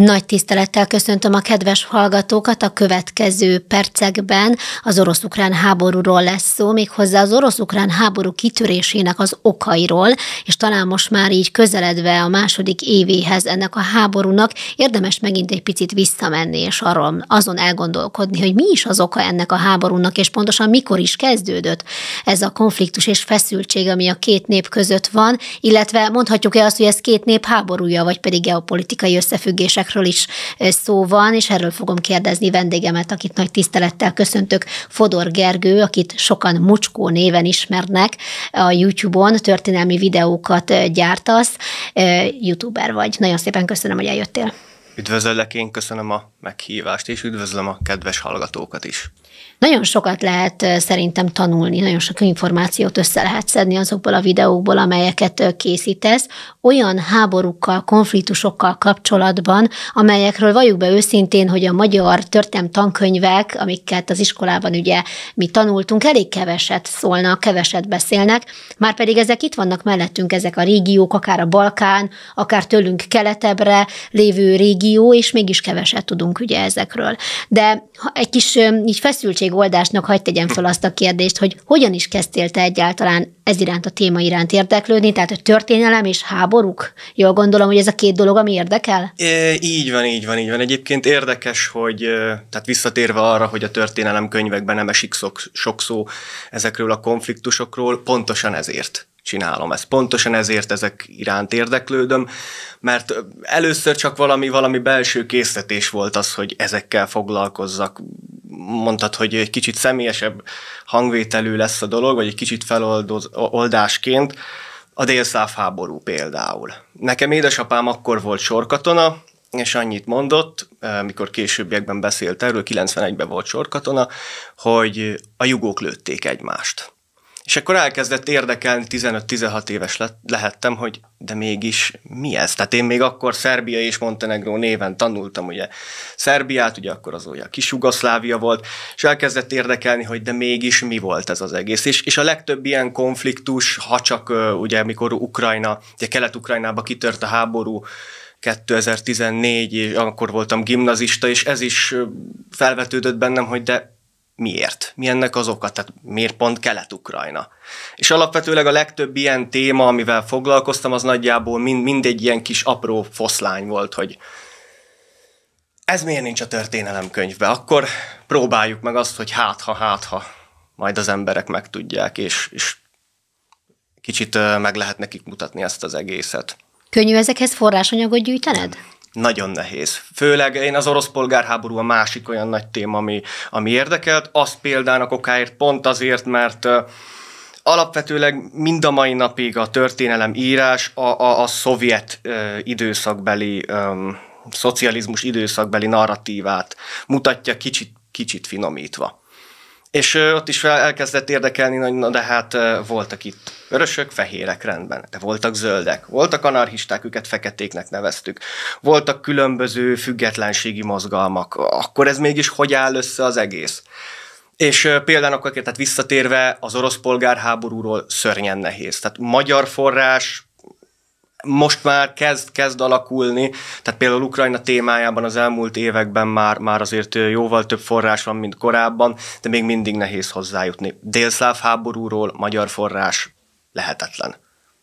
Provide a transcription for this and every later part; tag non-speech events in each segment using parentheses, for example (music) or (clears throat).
Nagy tisztelettel köszöntöm a kedves hallgatókat. A következő percekben az orosz-ukrán háborúról lesz szó, méghozzá az orosz-ukrán háború kitörésének az okairól, és talán most már így közeledve a második évéhez ennek a háborúnak érdemes megint egy picit visszamenni, és arról azon elgondolkodni, hogy mi is az oka ennek a háborúnak, és pontosan mikor is kezdődött ez a konfliktus és feszültség, ami a két nép között van, illetve mondhatjuk-e azt, hogy ez két nép háborúja, vagy pedig geopolitikai összefüggése kérdésekről is szó van, és erről fogom kérdezni vendégemet, akit nagy tisztelettel köszöntök, Fodor Gergő, akit sokan Mucskó néven ismernek a YouTube-on, történelmi videókat gyártasz, youtuber vagy. Nagyon szépen köszönöm, hogy eljöttél. Üdvözöllek, én köszönöm a meghívást, és üdvözlöm a kedves hallgatókat is. Nagyon sokat lehet szerintem tanulni, nagyon sok információt össze lehet szedni azokból a videókból, amelyeket készítesz, olyan háborúkkal, konfliktusokkal kapcsolatban, amelyekről valljuk be őszintén, hogy a magyar történelmi tankönyvek, amiket az iskolában ugye mi tanultunk, elég keveset szólnak, keveset beszélnek, már pedig ezek itt vannak mellettünk, ezek a régiók, akár a Balkán, akár tőlünk keletebbre lévő régiók, régió, és mégis keveset tudunk ugye ezekről. De egy kis így feszültségoldásnak hagyd tegyem fel azt a kérdést, hogy hogyan is kezdtél te egyáltalán ez iránt a téma iránt érdeklődni, tehát a történelem és háborúk? Jól gondolom, hogy ez a két dolog, ami érdekel? É, így van, így van, így van. Egyébként érdekes, hogy tehát visszatérve arra, hogy a történelem könyvekben nem esik sok, sok szó ezekről a konfliktusokról, pontosan ezért csinálom ezt. Pontosan ezért ezek iránt érdeklődöm, mert először csak valami, valami belső készletés volt az, hogy ezekkel foglalkozzak. Mondtad, hogy egy kicsit személyesebb hangvételű lesz a dolog, vagy egy kicsit feloldásként. A délszáv háború például. Nekem édesapám akkor volt sorkatona, és annyit mondott, eh, mikor későbbiekben beszélt erről, 91-ben volt sorkatona, hogy a jugók lőtték egymást. És akkor elkezdett érdekelni, 15-16 éves lett, lehettem, hogy de mégis mi ez? Tehát én még akkor Szerbia és Montenegró néven tanultam ugye Szerbiát, ugye akkor az olyan kis Jugoszlávia volt, és elkezdett érdekelni, hogy de mégis mi volt ez az egész. És, és a legtöbb ilyen konfliktus, ha csak ugye mikor Ukrajna, ugye Kelet-Ukrajnába kitört a háború, 2014, akkor voltam gimnazista, és ez is felvetődött bennem, hogy de miért? Mi ennek az oka? Tehát miért pont Kelet-Ukrajna? És alapvetőleg a legtöbb ilyen téma, amivel foglalkoztam, az nagyjából mind, mind egy ilyen kis apró foszlány volt, hogy ez miért nincs a történelemkönyvbe? Akkor próbáljuk meg azt, hogy hát ha, hát ha, majd az emberek megtudják, és, és kicsit meg lehet nekik mutatni ezt az egészet. Könnyű ezekhez forrásanyagot gyűjtened? Nem. Nagyon nehéz. Főleg én az orosz polgárháború a másik olyan nagy téma, ami, ami érdekelt. Az példának okáért pont azért, mert alapvetőleg mind a mai napig a történelem írás a, a, a szovjet ö, időszakbeli, ö, szocializmus időszakbeli narratívát mutatja kicsit, kicsit finomítva. És ott is elkezdett érdekelni, hogy na de hát voltak itt vörösök, fehérek, rendben, de voltak zöldek, voltak anarchisták, őket feketéknek neveztük, voltak különböző függetlenségi mozgalmak, akkor ez mégis hogy áll össze az egész? És például akkor, tehát visszatérve az orosz polgárháborúról szörnyen nehéz. Tehát magyar forrás most már kezd, kezd alakulni, tehát például Ukrajna témájában az elmúlt években már, már azért jóval több forrás van, mint korábban, de még mindig nehéz hozzájutni. Délszláv háborúról magyar forrás lehetetlen.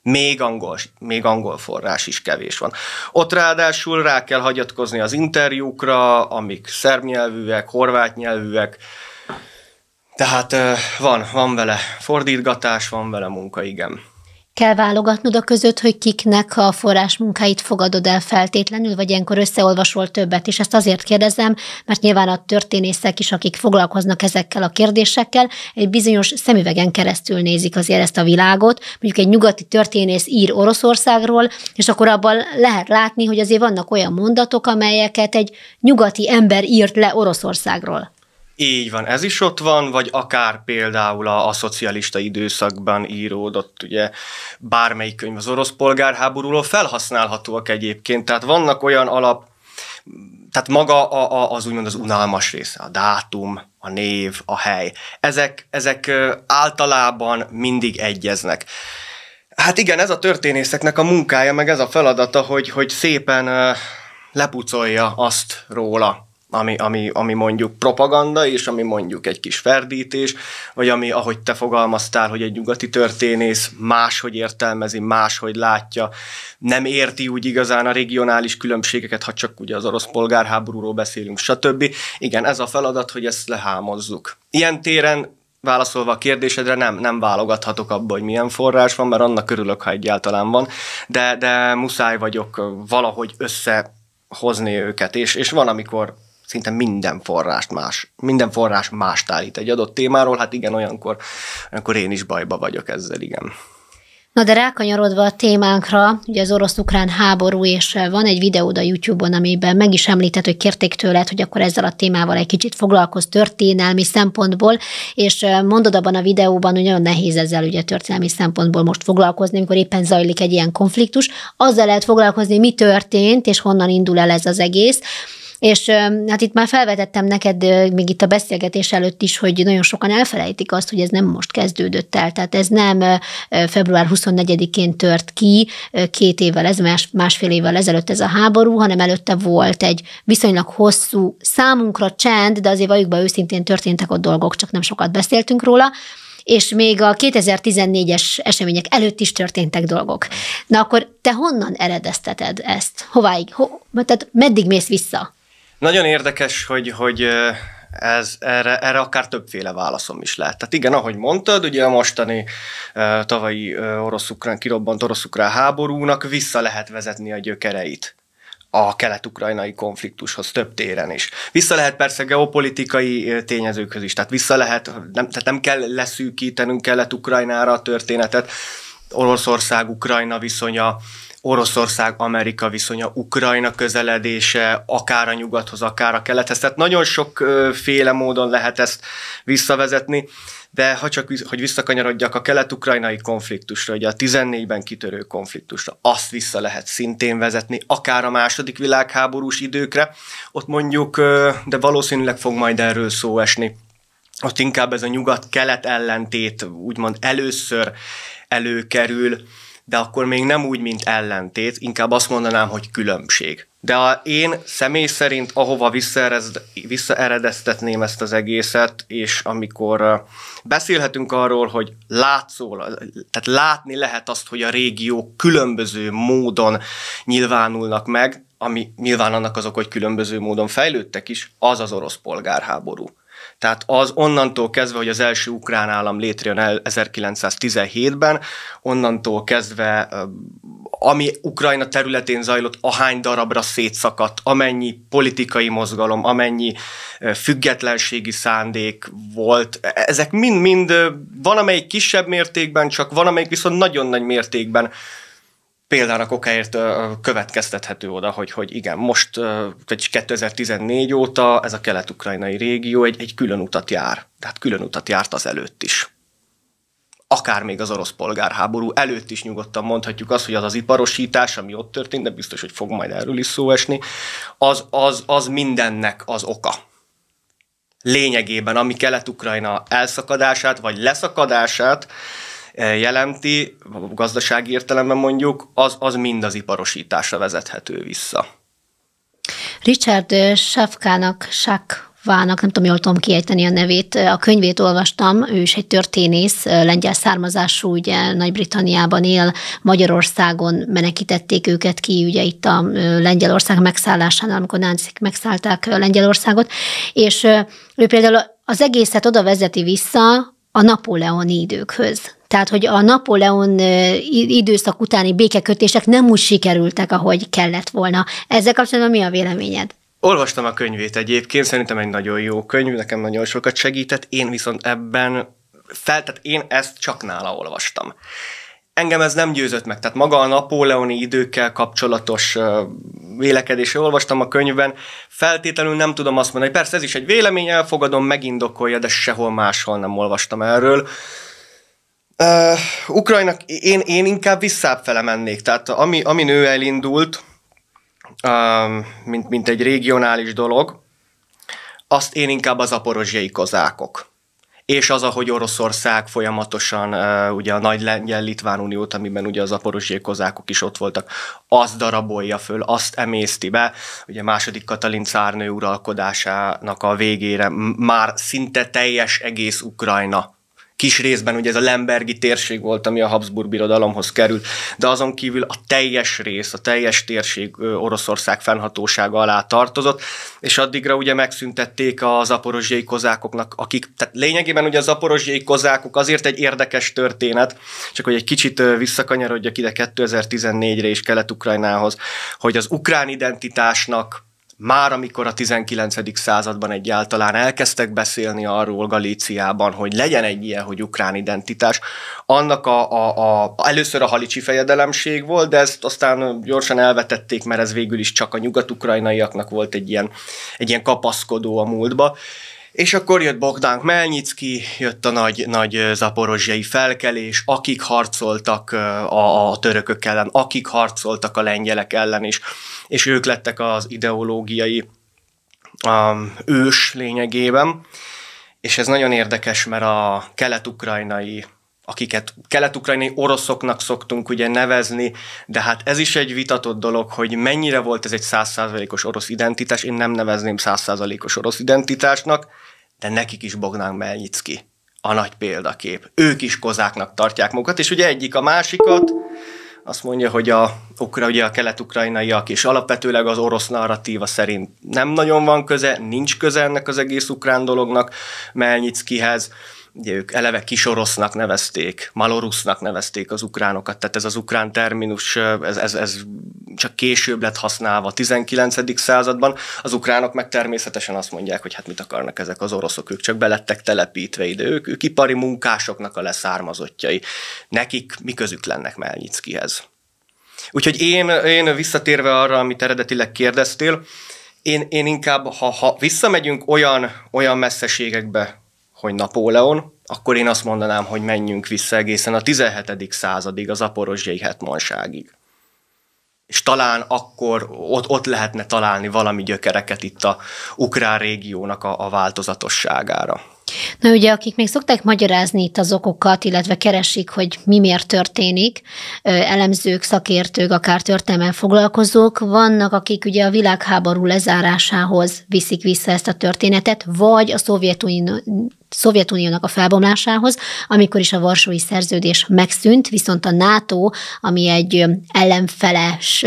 Még angol, még angol forrás is kevés van. Ott ráadásul rá kell hagyatkozni az interjúkra, amik szerb nyelvűek, horvát nyelvűek, tehát van, van vele fordítgatás, van vele munka, igen kell válogatnod a között, hogy kiknek a forrás munkáit fogadod el feltétlenül, vagy ilyenkor összeolvasol többet, és ezt azért kérdezem, mert nyilván a történészek is, akik foglalkoznak ezekkel a kérdésekkel, egy bizonyos szemüvegen keresztül nézik azért ezt a világot, mondjuk egy nyugati történész ír Oroszországról, és akkor abban lehet látni, hogy azért vannak olyan mondatok, amelyeket egy nyugati ember írt le Oroszországról. Így van, ez is ott van, vagy akár például a, a szocialista időszakban íródott, ugye bármelyik könyv az orosz polgárháborúról felhasználhatóak egyébként, tehát vannak olyan alap, tehát maga a, a, az úgymond az unalmas része, a dátum, a név, a hely. Ezek, ezek általában mindig egyeznek. Hát igen, ez a történészeknek a munkája, meg ez a feladata, hogy, hogy szépen lepucolja azt róla, ami, ami, ami mondjuk propaganda, és ami mondjuk egy kis ferdítés, vagy ami, ahogy te fogalmaztál, hogy egy nyugati történész máshogy értelmezi, máshogy látja, nem érti úgy igazán a regionális különbségeket, ha csak ugye az orosz polgárháborúról beszélünk, stb. Igen, ez a feladat, hogy ezt lehámozzuk. Ilyen téren válaszolva a kérdésedre, nem, nem válogathatok abba, hogy milyen forrás van, mert annak örülök, ha egyáltalán van, de, de muszáj vagyok valahogy összehozni őket, és, és van, amikor szinte minden forrást más, minden forrás mást állít egy adott témáról, hát igen, olyankor, olyankor én is bajba vagyok ezzel, igen. Na de rákanyarodva a témánkra, ugye az orosz-ukrán háború, és eh, van egy videó a YouTube-on, amiben meg is említett, hogy kérték tőled, hogy akkor ezzel a témával egy kicsit foglalkoz történelmi szempontból, és eh, mondod abban a videóban, hogy nagyon nehéz ezzel ugye történelmi szempontból most foglalkozni, amikor éppen zajlik egy ilyen konfliktus. Azzal lehet foglalkozni, mi történt, és honnan indul el ez az egész. És hát itt már felvetettem neked még itt a beszélgetés előtt is, hogy nagyon sokan elfelejtik azt, hogy ez nem most kezdődött el, tehát ez nem február 24-én tört ki, két évvel, ez más, másfél évvel ezelőtt ez a háború, hanem előtte volt egy viszonylag hosszú számunkra csend, de azért valljuk be őszintén történtek ott dolgok, csak nem sokat beszéltünk róla, és még a 2014-es események előtt is történtek dolgok. Na akkor te honnan eredezteted ezt? Hováig? Ho, tehát meddig mész vissza? Nagyon érdekes, hogy, hogy ez, erre, erre akár többféle válaszom is lehet. Tehát igen, ahogy mondtad, ugye a mostani tavalyi orosz-ukrán, kirobbant orosz-ukrán háborúnak vissza lehet vezetni a gyökereit a kelet-ukrajnai konfliktushoz több téren is. Vissza lehet persze geopolitikai tényezőkhöz is, tehát vissza lehet, nem, tehát nem kell leszűkítenünk kelet-ukrajnára a történetet, Oroszország-Ukrajna viszonya, Oroszország-Amerika viszonya, Ukrajna közeledése, akár a nyugathoz, akár a kelethez. Tehát nagyon sokféle módon lehet ezt visszavezetni, de ha csak, hogy visszakanyarodjak a kelet-ukrajnai konfliktusra, ugye a 14-ben kitörő konfliktusra, azt vissza lehet szintén vezetni, akár a második világháborús időkre, ott mondjuk, de valószínűleg fog majd erről szó esni, ott inkább ez a nyugat-kelet ellentét úgymond először előkerül, de akkor még nem úgy, mint ellentét, inkább azt mondanám, hogy különbség. De a én személy szerint, ahova visszaeredeztetném ezt az egészet, és amikor beszélhetünk arról, hogy látszól, tehát látni lehet azt, hogy a régiók különböző módon nyilvánulnak meg, ami nyilván annak azok, hogy különböző módon fejlődtek is, az az orosz polgárháború. Tehát az onnantól kezdve, hogy az első ukrán állam létrejön el 1917-ben, onnantól kezdve ami Ukrajna területén zajlott, ahány darabra szétszakadt, amennyi politikai mozgalom, amennyi függetlenségi szándék volt, e, ezek mind-mind van, amelyik kisebb mértékben, csak van, amelyik viszont nagyon nagy mértékben Példára kokáért következtethető oda, hogy, hogy igen, most, vagy 2014 óta ez a kelet-ukrajnai régió egy, egy külön utat jár. Tehát külön utat járt az előtt is. Akár még az orosz polgárháború előtt is nyugodtan mondhatjuk azt, hogy az az iparosítás, ami ott történt, de biztos, hogy fog majd erről is szó esni, az, az, az mindennek az oka. Lényegében, ami Kelet-Ukrajna elszakadását, vagy leszakadását, jelenti, gazdasági értelemben mondjuk, az, az mind az iparosításra vezethető vissza. Richard eh, Safkának, Sák Vának, nem tudom, jól tudom kiejteni a nevét, eh, a könyvét olvastam, ő is egy történész, eh, lengyel származású, ugye Nagy-Britanniában él, Magyarországon menekítették őket ki, ugye itt a Lengyelország megszállásánál, amikor náncik megszállták Lengyelországot, és ő például az egészet oda vezeti vissza, a napóleoni időkhöz. Tehát, hogy a Napóleon időszak utáni békekötések nem úgy sikerültek, ahogy kellett volna. Ezzel kapcsolatban mi a véleményed? Olvastam a könyvét egyébként, szerintem egy nagyon jó könyv, nekem nagyon sokat segített, én viszont ebben feltett, én ezt csak nála olvastam engem ez nem győzött meg. Tehát maga a napóleoni időkkel kapcsolatos vélekedésre olvastam a könyvben, feltétlenül nem tudom azt mondani, hogy persze ez is egy vélemény, elfogadom, megindokolja, de sehol máshol nem olvastam erről. Uh, Ukrajnak én, én inkább visszábbfele mennék, tehát ami, ami nő elindult, uh, mint, mint egy regionális dolog, azt én inkább az aporozsiai kozákok és az, ahogy Oroszország folyamatosan ugye a nagy lengyel-litván uniót, amiben ugye az aporozsiai kozákok is ott voltak, azt darabolja föl, azt emészti be, ugye második Katalin cárnő uralkodásának a végére már szinte teljes egész Ukrajna kis részben ugye ez a Lembergi térség volt, ami a Habsburg birodalomhoz került, de azon kívül a teljes rész, a teljes térség Oroszország fennhatósága alá tartozott, és addigra ugye megszüntették a zaporozsiai kozákoknak, akik, tehát lényegében ugye a zaporozsiai kozákok azért egy érdekes történet, csak hogy egy kicsit visszakanyarodjak ide 2014-re és Kelet-Ukrajnához, hogy az ukrán identitásnak már amikor a 19. században egyáltalán elkezdtek beszélni arról Galíciában, hogy legyen egy ilyen, hogy ukrán identitás, annak a, a, a először a halicsi fejedelemség volt, de ezt aztán gyorsan elvetették, mert ez végül is csak a nyugat-ukrajnaiaknak volt egy ilyen, egy ilyen kapaszkodó a múltba. És akkor jött Bogdán Melnyicki, jött a nagy, nagy zaporozsiai felkelés, akik harcoltak a, a törökök ellen, akik harcoltak a lengyelek ellen is, és ők lettek az ideológiai um, ős lényegében. És ez nagyon érdekes, mert a kelet-ukrajnai akiket kelet-ukrajnai oroszoknak szoktunk ugye nevezni, de hát ez is egy vitatott dolog, hogy mennyire volt ez egy százszázalékos orosz identitás, én nem nevezném százszázalékos orosz identitásnak, de nekik is Bognán Melnyicki a nagy példakép. Ők is kozáknak tartják magukat, és ugye egyik a másikat, azt mondja, hogy a, ukra, ugye a kelet-ukrajnaiak, és alapvetőleg az orosz narratíva szerint nem nagyon van köze, nincs köze ennek az egész ukrán dolognak Melnyickihez. Ugye ők eleve kisorosznak nevezték, malorusznak nevezték az ukránokat, tehát ez az ukrán terminus, ez, ez, ez csak később lett használva a 19. században. Az ukránok meg természetesen azt mondják, hogy hát mit akarnak ezek az oroszok, ők csak belettek telepítve ide, ők, ők ipari munkásoknak a leszármazottjai. Nekik mi közük lennek Melnyickihez? Úgyhogy én, én visszatérve arra, amit eredetileg kérdeztél, én, én inkább, ha, ha visszamegyünk olyan, olyan messzeségekbe, hogy Napóleon, akkor én azt mondanám, hogy menjünk vissza egészen a 17. századig, az aporozsiai hetmanságig. És talán akkor ott, ott lehetne találni valami gyökereket itt a ukrán régiónak a, a változatosságára. Na ugye, akik még szokták magyarázni itt az okokat, illetve keresik, hogy mi miért történik, elemzők, szakértők, akár történelmel foglalkozók, vannak, akik ugye a világháború lezárásához viszik vissza ezt a történetet, vagy a Szovjetunió Szovjetuniónak a felbomlásához, amikor is a Varsói Szerződés megszűnt, viszont a NATO, ami egy ellenfeles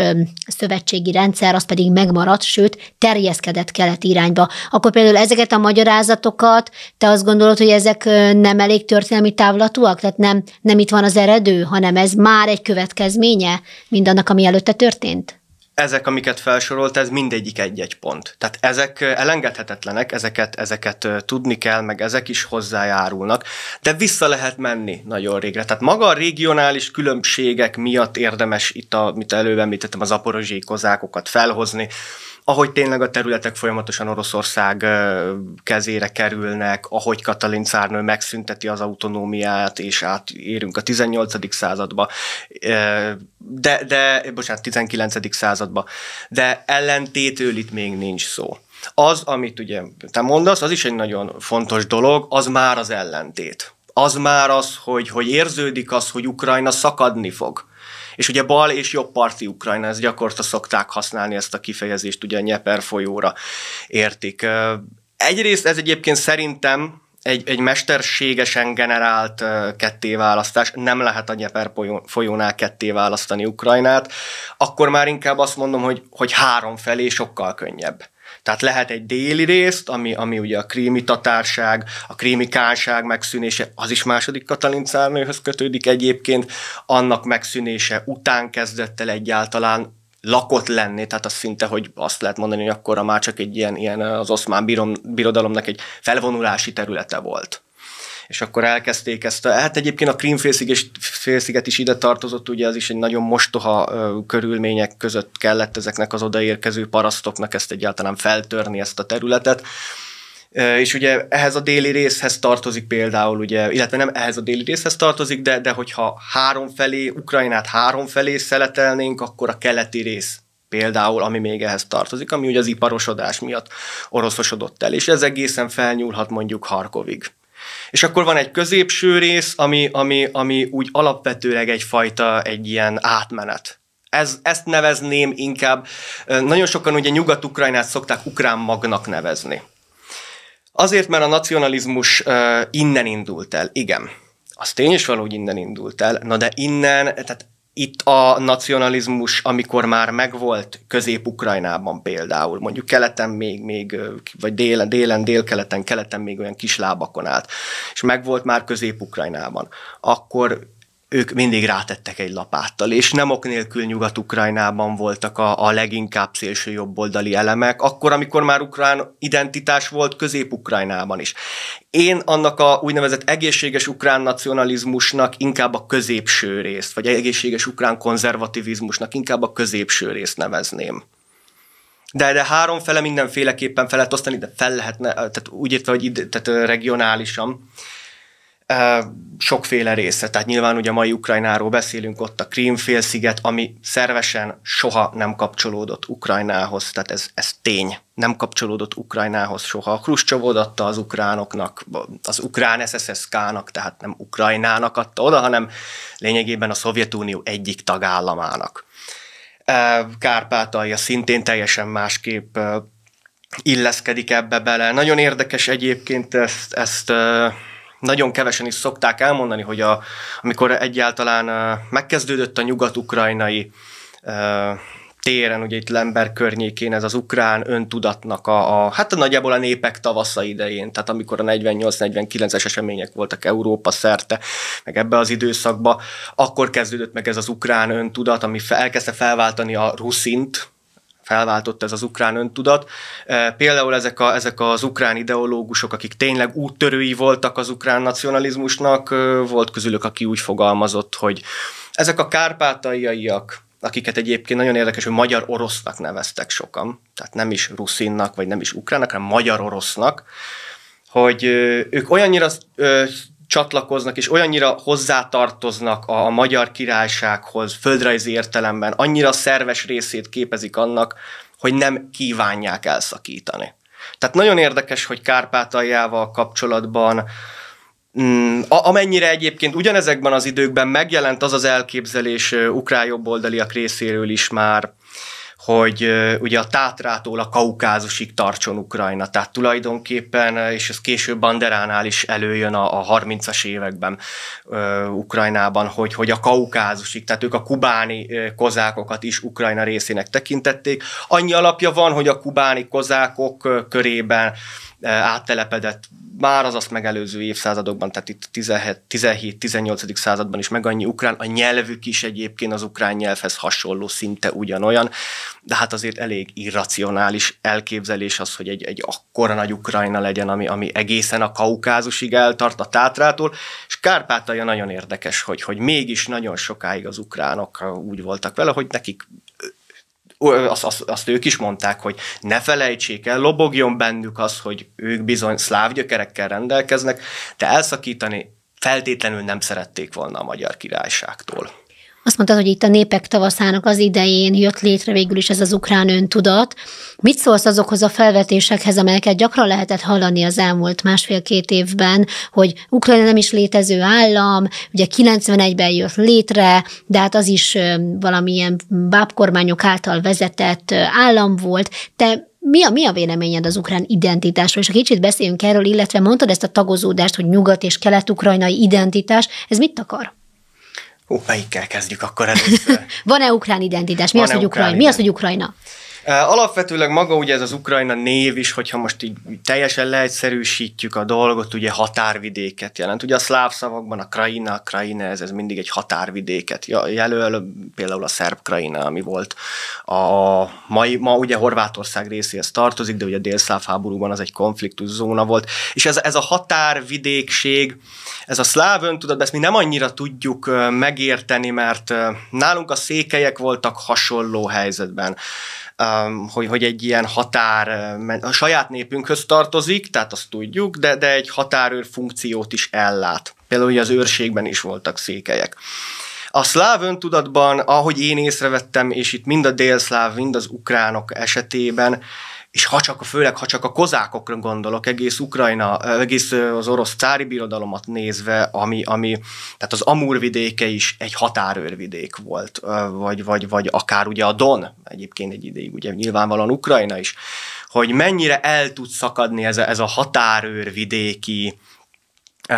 szövetségi rendszer, az pedig megmaradt, sőt, terjeszkedett kelet irányba. Akkor például ezeket a magyarázatokat, te azt gondolod, hogy ezek nem elég történelmi távlatúak? Tehát nem, nem itt van az eredő, hanem ez már egy következménye mindannak, ami előtte történt? ezek, amiket felsorolt, ez mindegyik egy-egy pont. Tehát ezek elengedhetetlenek, ezeket, ezeket tudni kell, meg ezek is hozzájárulnak, de vissza lehet menni nagyon régre. Tehát maga a regionális különbségek miatt érdemes itt, amit előbb említettem, az aporozsi kozákokat felhozni, ahogy tényleg a területek folyamatosan Oroszország kezére kerülnek, ahogy Katalin cárnő megszünteti az autonómiát, és átérünk a 18. századba, de, de bocsánat, 19. századba, de ellentétől itt még nincs szó. Az, amit ugye te mondasz, az is egy nagyon fontos dolog, az már az ellentét. Az már az, hogy, hogy érződik az, hogy Ukrajna szakadni fog és ugye bal és jobb parti Ukrajna, ez gyakorta szokták használni ezt a kifejezést, ugye a Nyeper folyóra értik. Egyrészt ez egyébként szerintem egy, egy mesterségesen generált kettéválasztás, nem lehet a Nyeper folyónál kettéválasztani Ukrajnát, akkor már inkább azt mondom, hogy, hogy három felé sokkal könnyebb. Tehát lehet egy déli részt, ami, ami ugye a krími tatárság, a krími kánság megszűnése, az is második Katalin cárnőhöz kötődik egyébként, annak megszűnése után kezdett el egyáltalán lakott lenni, tehát az szinte, hogy azt lehet mondani, hogy akkor már csak egy ilyen, ilyen az oszmán birodalomnak egy felvonulási területe volt és akkor elkezdték ezt. A, hát egyébként a félsziget is ide tartozott, ugye az is egy nagyon mostoha uh, körülmények között kellett ezeknek az odaérkező parasztoknak ezt egyáltalán feltörni, ezt a területet. és ugye ehhez a déli részhez tartozik például, ugye, illetve nem ehhez a déli részhez tartozik, de, de hogyha három felé, Ukrajnát három felé szeletelnénk, akkor a keleti rész például, ami még ehhez tartozik, ami ugye az iparosodás miatt oroszosodott el, és ez egészen felnyúlhat mondjuk Harkovig. És akkor van egy középső rész, ami, ami, ami úgy alapvetőleg egyfajta egy ilyen átmenet. Ez, ezt nevezném inkább, nagyon sokan ugye Nyugat-Ukrajnát szokták ukrán magnak nevezni. Azért, mert a nacionalizmus innen indult el, igen. Az tény is való, hogy innen indult el, na de innen, tehát itt a nacionalizmus, amikor már megvolt Közép-Ukrajnában például, mondjuk keleten még, még vagy délen, délen, délkeleten, keleten még olyan kis lábakon állt, és megvolt már Közép-Ukrajnában, akkor ők mindig rátettek egy lapáttal, és nem ok nélkül Nyugat-Ukrajnában voltak a, a leginkább szélső jobboldali elemek, akkor, amikor már ukrán identitás volt Közép-Ukrajnában is. Én annak a úgynevezett egészséges ukrán nacionalizmusnak inkább a középső részt, vagy egészséges ukrán konzervativizmusnak inkább a középső részt nevezném. De, de három fele mindenféleképpen fel lehet osztani, de fel lehetne, tehát úgy értve, hogy ide, tehát regionálisan sokféle része. Tehát nyilván ugye a mai Ukrajnáról beszélünk, ott a Krímfélsziget, ami szervesen soha nem kapcsolódott Ukrajnához, tehát ez, ez tény. Nem kapcsolódott Ukrajnához soha. A Kruscsov adta az ukránoknak, az ukrán SSSK-nak, tehát nem Ukrajnának adta oda, hanem lényegében a Szovjetunió egyik tagállamának. Kárpátalja szintén teljesen másképp illeszkedik ebbe bele. Nagyon érdekes egyébként ezt, ezt nagyon kevesen is szokták elmondani, hogy a, amikor egyáltalán megkezdődött a nyugat-ukrajnai téren, ugye itt Lember környékén ez az ukrán öntudatnak a, a hát a nagyjából a népek tavasza idején, tehát amikor a 48-49-es események voltak Európa szerte, meg ebbe az időszakba, akkor kezdődött meg ez az ukrán öntudat, ami elkezdte felváltani a ruszint, felváltott ez az ukrán öntudat. E, például ezek, a, ezek az ukrán ideológusok, akik tényleg úttörői voltak az ukrán nacionalizmusnak, volt közülük, aki úgy fogalmazott, hogy ezek a kárpátaljaiak, akiket egyébként nagyon érdekes, hogy magyar-orosznak neveztek sokan, tehát nem is ruszinnak, vagy nem is ukránnak, hanem magyar-orosznak, hogy ők olyannyira csatlakoznak, és olyannyira hozzátartoznak a, a magyar királysághoz földrajzi értelemben, annyira szerves részét képezik annak, hogy nem kívánják elszakítani. Tehát nagyon érdekes, hogy Kárpátaljával kapcsolatban Mm, amennyire egyébként ugyanezekben az időkben megjelent az az elképzelés ukrán jobboldaliak részéről is már, hogy ugye a Tátrától a Kaukázusig tartson Ukrajna. Tehát tulajdonképpen, és ez később Banderánál is előjön a, a 30-as években Ukrajnában, hogy, hogy a Kaukázusig, tehát ők a kubáni kozákokat is Ukrajna részének tekintették. Annyi alapja van, hogy a kubáni kozákok körében Eh, áttelepedett már az azt megelőző évszázadokban, tehát itt 17-18. században is meg annyi ukrán, a nyelvük is egyébként az ukrán nyelvhez hasonló, szinte ugyanolyan, de hát azért elég irracionális elképzelés az, hogy egy, egy akkora nagy Ukrajna legyen, ami, ami egészen a kaukázusig eltart a Tátrától, és Kárpátalja nagyon érdekes, hogy, hogy mégis nagyon sokáig az ukránok úgy voltak vele, hogy nekik azt, azt, azt ők is mondták, hogy ne felejtsék el, lobogjon bennük az, hogy ők bizony szláv gyökerekkel rendelkeznek, de elszakítani feltétlenül nem szerették volna a magyar királyságtól. Azt mondtad, hogy itt a népek tavaszának az idején jött létre végül is ez az ukrán öntudat. Mit szólsz azokhoz a felvetésekhez, amelyeket gyakran lehetett hallani az elmúlt másfél-két évben, hogy Ukrajna nem is létező állam, ugye 91-ben jött létre, de hát az is valamilyen bábkormányok által vezetett állam volt. Te mi a, mi a véleményed az ukrán identitásról? És ha kicsit beszéljünk erről, illetve mondtad ezt a tagozódást, hogy nyugat és kelet-ukrajnai identitás, ez mit akar? Ó, melyikkel kezdjük akkor először? (laughs) Van-e ukrán identitás? Mi Van-e az, hogy Ukrán, ukrán mi az, hogy Ukrajna? Alapvetőleg maga ugye ez az Ukrajna név is, hogyha most így teljesen leegyszerűsítjük a dolgot, ugye határvidéket jelent. Ugye a szláv szavakban a krajina, a krajina, ez, ez mindig egy határvidéket jelöl, például a szerb krajina, ami volt a mai, ma ugye Horvátország részéhez tartozik, de ugye a délszláv háborúban az egy konfliktus zóna volt, és ez, ez a határvidékség, ez a szláv öntudat, ezt mi nem annyira tudjuk megérteni, mert nálunk a székelyek voltak hasonló helyzetben hogy, hogy egy ilyen határ, a saját népünkhöz tartozik, tehát azt tudjuk, de, de egy határőr funkciót is ellát. Például az őrségben is voltak székelyek. A szláv öntudatban, ahogy én észrevettem, és itt mind a délszláv, mind az ukránok esetében és ha csak, főleg ha csak a kozákokra gondolok, egész Ukrajna, egész az orosz cári birodalomat nézve, ami, ami tehát az Amur vidéke is egy határőrvidék volt, vagy, vagy, vagy akár ugye a Don, egyébként egy ideig, ugye nyilvánvalóan Ukrajna is, hogy mennyire el tud szakadni ez a, ez a határőrvidéki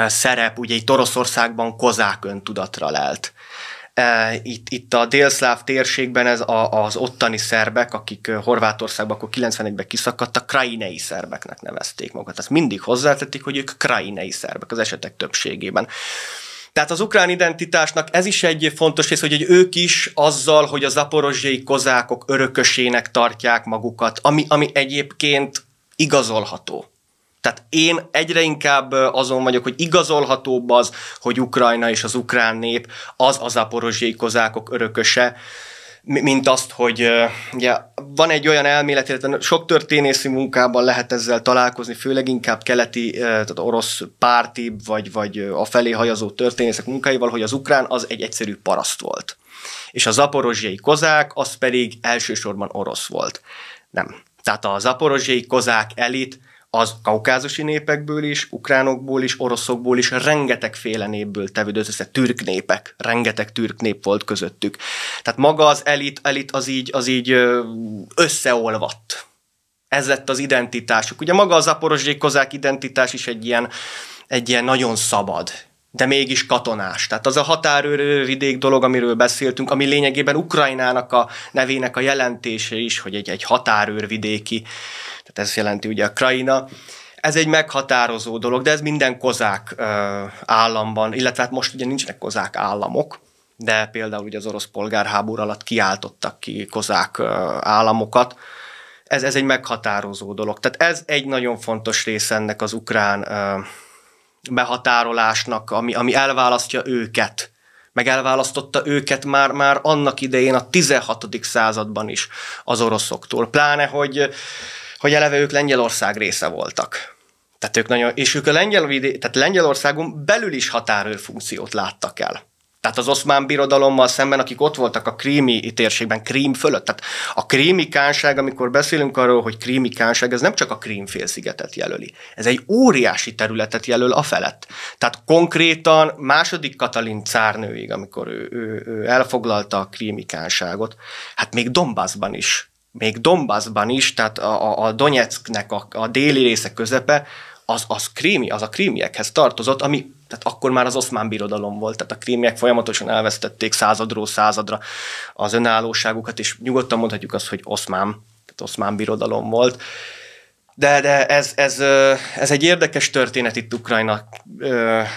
szerep, ugye itt Oroszországban kozák öntudatra lelt E, itt, itt a délszláv térségben ez a, az ottani szerbek, akik Horvátországban akkor 91-ben kiszakadtak, krajinei szerbeknek nevezték magukat. Ezt mindig hozzátették, hogy ők krajinei szerbek az esetek többségében. Tehát az ukrán identitásnak ez is egy fontos rész, hogy egy ők is azzal, hogy a zaporozsiai kozákok örökösének tartják magukat, ami, ami egyébként igazolható. Tehát én egyre inkább azon vagyok, hogy igazolhatóbb az, hogy Ukrajna és az ukrán nép az az aporozsiai kozákok örököse, mint azt, hogy ugye, van egy olyan elmélet, illetve sok történészi munkában lehet ezzel találkozni, főleg inkább keleti, tehát orosz párti, vagy, vagy a felé hajazó történészek munkáival, hogy az ukrán az egy egyszerű paraszt volt. És a zaporozsiai kozák, az pedig elsősorban orosz volt. Nem. Tehát a zaporozsiai kozák elit az kaukázusi népekből is, ukránokból is, oroszokból is, rengeteg féle népből tevődött össze, türk népek, rengeteg türk nép volt közöttük. Tehát maga az elit, elit az így, az így összeolvadt. Ez lett az identitásuk. Ugye maga az aporozsé kozák identitás is egy ilyen, egy ilyen nagyon szabad, de mégis katonás. Tehát az a vidék dolog, amiről beszéltünk, ami lényegében Ukrajnának a nevének a jelentése is, hogy egy, egy határőrvidéki tehát ez jelenti ugye a Krajina. Ez egy meghatározó dolog, de ez minden kozák államban, illetve hát most ugye nincsenek kozák államok, de például ugye az orosz polgárháború alatt kiáltottak ki kozák államokat, ez, ez egy meghatározó dolog. Tehát ez egy nagyon fontos része ennek az ukrán behatárolásnak, ami, ami elválasztja őket, meg elválasztotta őket már, már annak idején a 16. században is az oroszoktól. Pláne, hogy hogy eleve ők Lengyelország része voltak. Tehát ők nagyon, és ők a Lengyel, tehát Lengyelországon belül is határőrfunkciót láttak el. Tehát az oszmán birodalommal szemben, akik ott voltak a krími térségben, krím fölött. Tehát a krími kánság, amikor beszélünk arról, hogy krími kánság, ez nem csak a krím félszigetet jelöli. Ez egy óriási területet jelöl a felett. Tehát konkrétan második Katalin cárnőig, amikor ő, ő, ő elfoglalta a krími kánságot, hát még Dombászban is még Donbassban is, tehát a, a Donetsknek a, a déli része közepe, az, az krími, az a krímiekhez tartozott, ami tehát akkor már az oszmán birodalom volt, tehát a krímiek folyamatosan elvesztették századról századra az önállóságukat, és nyugodtan mondhatjuk azt, hogy oszmán, tehát oszmán birodalom volt. De, de ez, ez, ez egy érdekes történet itt Ukrajna,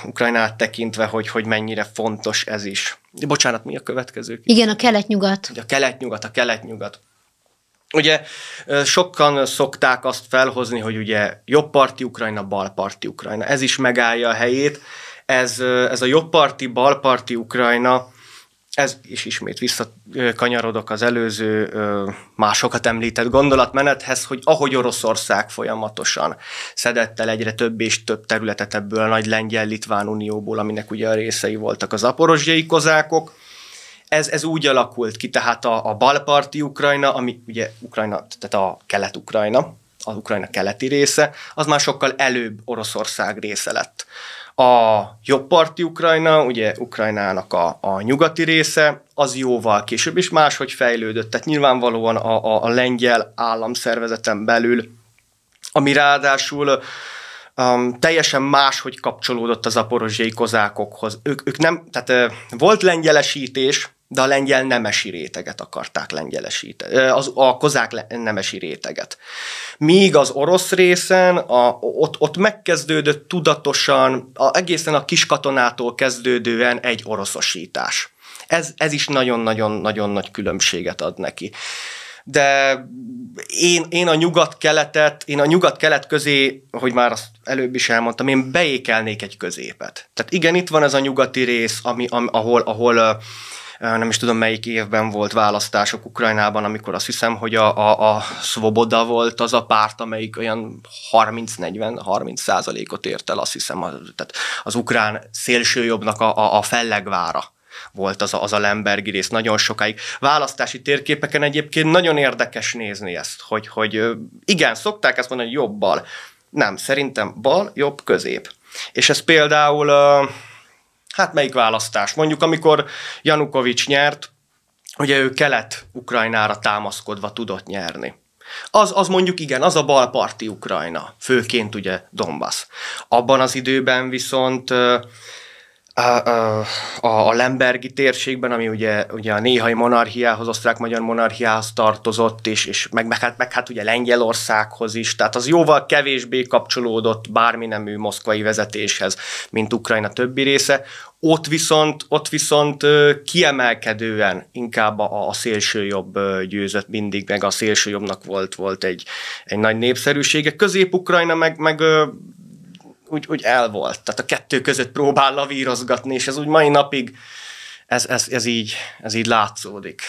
Ukrajnát tekintve, hogy, hogy mennyire fontos ez is. Bocsánat, mi a következő? Igen, a kelet-nyugat. A kelet-nyugat, a kelet-nyugat. Ugye sokan szokták azt felhozni, hogy ugye jobbparti Ukrajna, balparti Ukrajna. Ez is megállja a helyét. Ez, ez a jobbparti, balparti Ukrajna, ez is ismét visszakanyarodok az előző másokat említett gondolatmenethez, hogy ahogy Oroszország folyamatosan szedett el egyre több és több területet ebből a nagy lengyel-litván unióból, aminek ugye a részei voltak az aporozsiai kozákok, ez, ez úgy alakult ki, tehát a, a balparti Ukrajna, ami ugye Ukrajna, tehát a kelet-Ukrajna, az Ukrajna keleti része, az már sokkal előbb Oroszország része lett. A jobbparti Ukrajna, ugye Ukrajnának a, a nyugati része, az jóval később is máshogy fejlődött, tehát nyilvánvalóan a, a, a lengyel államszervezeten belül, ami ráadásul um, teljesen máshogy kapcsolódott az aporozsiai kozákokhoz. Ők, ők nem, tehát uh, volt lengyelesítés, de a lengyel nemesi réteget akarták lengyelesíteni, az, a kozák nemesi réteget. Míg az orosz részen, a, ott, ott megkezdődött tudatosan, a, egészen a kiskatonától kezdődően egy oroszosítás. Ez, ez is nagyon-nagyon-nagyon nagy különbséget ad neki de én, én a nyugat-keletet, én a nyugat-kelet közé, hogy már azt előbb is elmondtam, én beékelnék egy középet. Tehát igen, itt van ez a nyugati rész, ami, ami ahol, ahol nem is tudom melyik évben volt választások Ukrajnában, amikor azt hiszem, hogy a, a, a Svoboda volt az a párt, amelyik olyan 30-40-30 százalékot ért el, azt hiszem, az, tehát az ukrán szélsőjobbnak a, a, a fellegvára volt az a, az a Lembergi rész nagyon sokáig. Választási térképeken egyébként nagyon érdekes nézni ezt, hogy, hogy igen, szokták ezt mondani, hogy jobb bal. Nem, szerintem bal, jobb, közép. És ez például uh, hát melyik választás. Mondjuk amikor Janukovics nyert, ugye ő kelet-ukrajnára támaszkodva tudott nyerni. Az, az mondjuk igen, az a balparti Ukrajna, főként ugye Donbass. Abban az időben viszont a, a, a Lembergi térségben, ami ugye, ugye a néhai monarchiához, osztrák-magyar monarchiához tartozott, és, és meg, meg, hát, meg hát ugye Lengyelországhoz is, tehát az jóval kevésbé kapcsolódott bármi nemű moszkvai vezetéshez, mint Ukrajna többi része. Ott viszont, ott viszont kiemelkedően inkább a, a szélső jobb győzött mindig, meg a szélső jobbnak volt, volt egy, egy nagy népszerűsége. Közép-Ukrajna meg, meg úgy, úgy el volt. Tehát a kettő között próbál lavírozgatni, és ez úgy mai napig ez, ez, ez, így, ez így látszódik.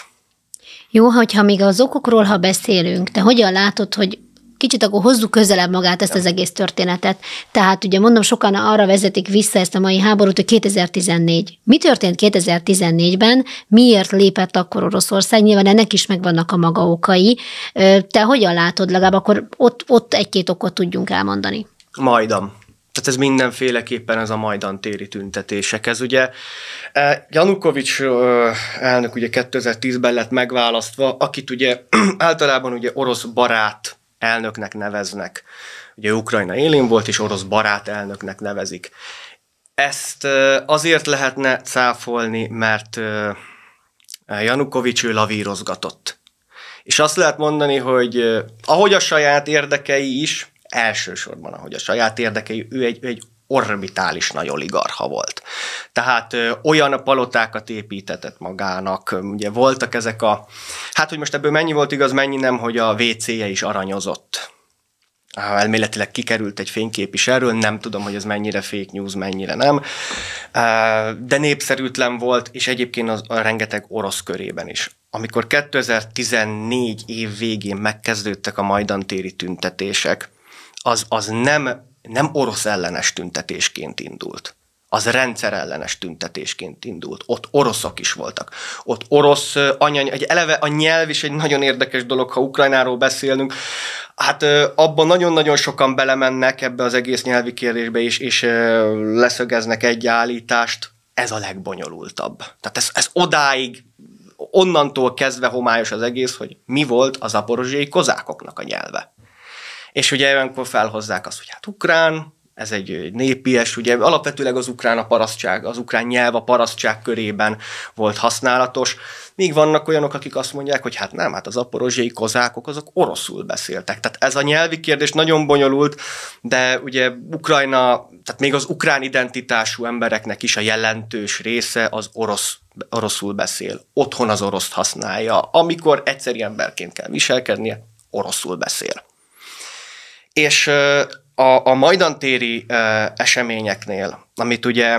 Jó, hogyha még az okokról, ha beszélünk, te hogyan látod, hogy kicsit akkor hozzuk közelebb magát ezt az egész történetet. Tehát ugye mondom, sokan arra vezetik vissza ezt a mai háborút, hogy 2014. Mi történt 2014-ben? Miért lépett akkor Oroszország? Nyilván ennek is megvannak a maga okai. Te hogyan látod legalább akkor ott, ott egy-két okot tudjunk elmondani? Majdam. Tehát ez mindenféleképpen ez a majdan téri tüntetések. Ez ugye e, Janukovics elnök ugye 2010-ben lett megválasztva, akit ugye (clears throat) általában ugye orosz barát elnöknek neveznek. Ugye Ukrajna élén volt, és orosz barát elnöknek nevezik. Ezt azért lehetne cáfolni, mert Janukovics ő lavírozgatott. És azt lehet mondani, hogy ahogy a saját érdekei is, elsősorban ahogy a saját érdekei, ő egy, ő egy orbitális nagy oligarha volt. Tehát ö, olyan palotákat építetett magának, ugye voltak ezek a, hát hogy most ebből mennyi volt igaz, mennyi nem, hogy a WC-je is aranyozott. Elméletileg kikerült egy fénykép is erről, nem tudom, hogy ez mennyire fake news, mennyire nem, de népszerűtlen volt, és egyébként az, a rengeteg orosz körében is. Amikor 2014 év végén megkezdődtek a majdantéri tüntetések, az, az nem nem orosz ellenes tüntetésként indult. Az ellenes tüntetésként indult. Ott oroszok is voltak. Ott orosz anyany, egy eleve a nyelv is egy nagyon érdekes dolog, ha Ukrajnáról beszélünk. Hát abban nagyon-nagyon sokan belemennek ebbe az egész nyelvi kérdésbe, is és leszögeznek egy állítást. Ez a legbonyolultabb. Tehát ez, ez odáig onnantól kezdve homályos az egész, hogy mi volt az aporozsiai kozákoknak a nyelve. És ugye ilyenkor felhozzák azt, hogy hát ukrán, ez egy népies, ugye alapvetőleg az ukrán a parasztság, az ukrán nyelv a parasztság körében volt használatos, míg vannak olyanok, akik azt mondják, hogy hát nem, hát az aporozsiai kozákok azok oroszul beszéltek. Tehát ez a nyelvi kérdés nagyon bonyolult, de ugye Ukrajna, tehát még az ukrán identitású embereknek is a jelentős része az orosz oroszul beszél, otthon az oroszt használja, amikor egyszerű emberként kell viselkednie, oroszul beszél. És a, a majdantéri eseményeknél, amit ugye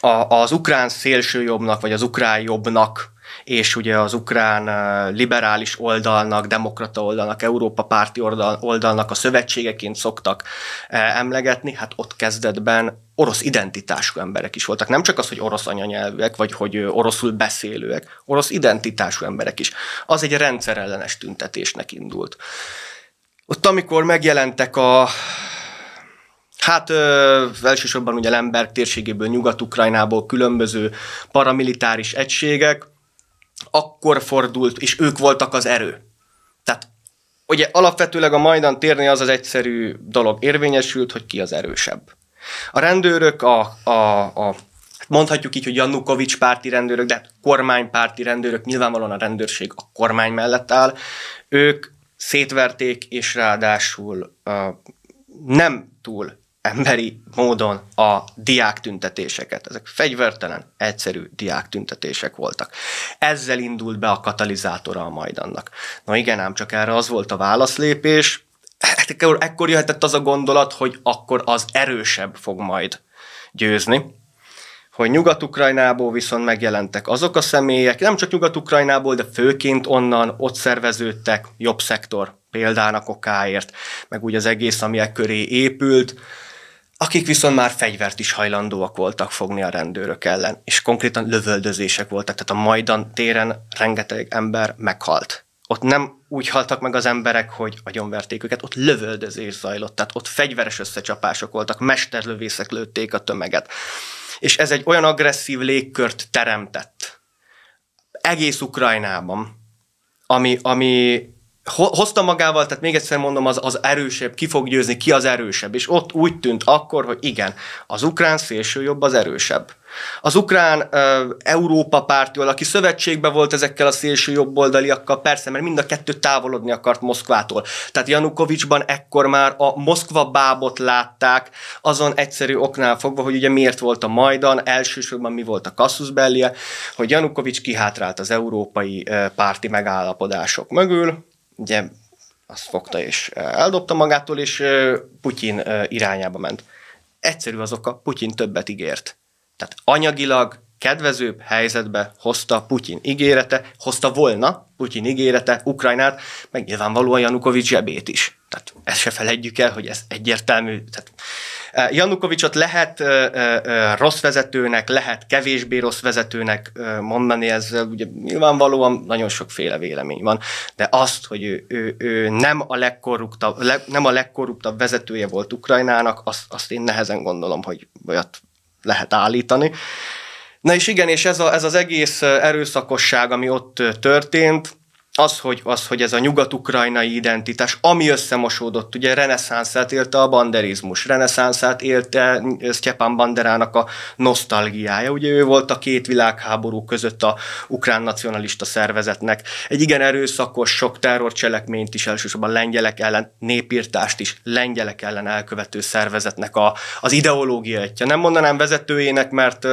a, az ukrán szélsőjobbnak, vagy az ukrán jobbnak és ugye az ukrán liberális oldalnak, demokrata oldalnak, Európa párti oldalnak a szövetségeként szoktak emlegetni, hát ott kezdetben orosz identitású emberek is voltak. Nem csak az, hogy orosz anyanyelvűek, vagy hogy oroszul beszélőek, orosz identitású emberek is. Az egy rendszerellenes tüntetésnek indult. Ott, amikor megjelentek a, Hát ö, elsősorban ugye Lemberg térségéből, Nyugat-Ukrajnából különböző paramilitáris egységek, akkor fordult, és ők voltak az erő. Tehát ugye alapvetőleg a Majdan térni az az egyszerű dolog érvényesült, hogy ki az erősebb. A rendőrök, a, a, a mondhatjuk így, hogy Janukovics párti rendőrök, de hát kormánypárti rendőrök, nyilvánvalóan a rendőrség a kormány mellett áll, ők szétverték, és ráadásul nem túl emberi módon a diák tüntetéseket. Ezek fegyvertelen, egyszerű diák tüntetések voltak. Ezzel indult be a katalizátora a Majdannak. Na igen, ám csak erre az volt a válaszlépés, hát ekkor, ekkor jöhetett az a gondolat, hogy akkor az erősebb fog majd győzni hogy Nyugat-Ukrajnából viszont megjelentek azok a személyek, nem csak Nyugat-Ukrajnából, de főként onnan ott szerveződtek jobb szektor, példának okáért, meg úgy az egész, ami e köré épült, akik viszont már fegyvert is hajlandóak voltak fogni a rendőrök ellen, és konkrétan lövöldözések voltak, tehát a Majdan téren rengeteg ember meghalt. Ott nem úgy haltak meg az emberek, hogy agyonverték őket, ott lövöldözés zajlott, tehát ott fegyveres összecsapások voltak, mesterlövészek lőtték a tömeget. És ez egy olyan agresszív légkört teremtett egész Ukrajnában, ami, ami hozta magával, tehát még egyszer mondom, az, az erősebb, ki fog győzni, ki az erősebb, és ott úgy tűnt akkor, hogy igen, az ukrán szélső jobb az erősebb az ukrán Európa pártól, aki szövetségben volt ezekkel a szélső jobboldaliakkal, persze, mert mind a kettő távolodni akart Moszkvától. Tehát Janukovicsban ekkor már a Moszkva bábot látták, azon egyszerű oknál fogva, hogy ugye miért volt a Majdan, elsősorban mi volt a Kassus Bellie, hogy Janukovics kihátrált az európai párti megállapodások mögül, ugye azt fogta és eldobta magától, és Putyin irányába ment. Egyszerű az oka, Putyin többet ígért. Tehát anyagilag kedvezőbb helyzetbe hozta Putyin ígérete, hozta volna Putyin ígérete Ukrajnát, meg nyilvánvalóan Janukovics zsebét is. Tehát ezt se felejtjük el, hogy ez egyértelmű. Tehát e, Janukovicsot lehet e, e, rossz vezetőnek, lehet kevésbé rossz vezetőnek mondani, ez ugye nyilvánvalóan nagyon sokféle vélemény van, de azt, hogy ő, ő, ő nem, a legkorruptabb, le, nem a legkorruptabb vezetője volt Ukrajnának, azt, azt én nehezen gondolom, hogy olyat lehet állítani. Na és igen, és ez, a, ez az egész erőszakosság, ami ott történt, az, hogy, az, hogy ez a nyugat-ukrajnai identitás, ami összemosódott, ugye reneszánszát élte a banderizmus, reneszánszát élte Sztyepán Banderának a nosztalgiája, ugye ő volt a két világháború között a ukrán nacionalista szervezetnek. Egy igen erőszakos, sok terrorcselekményt is elsősorban lengyelek ellen, népírtást is lengyelek ellen elkövető szervezetnek a, az ideológiája. Nem mondanám vezetőjének, mert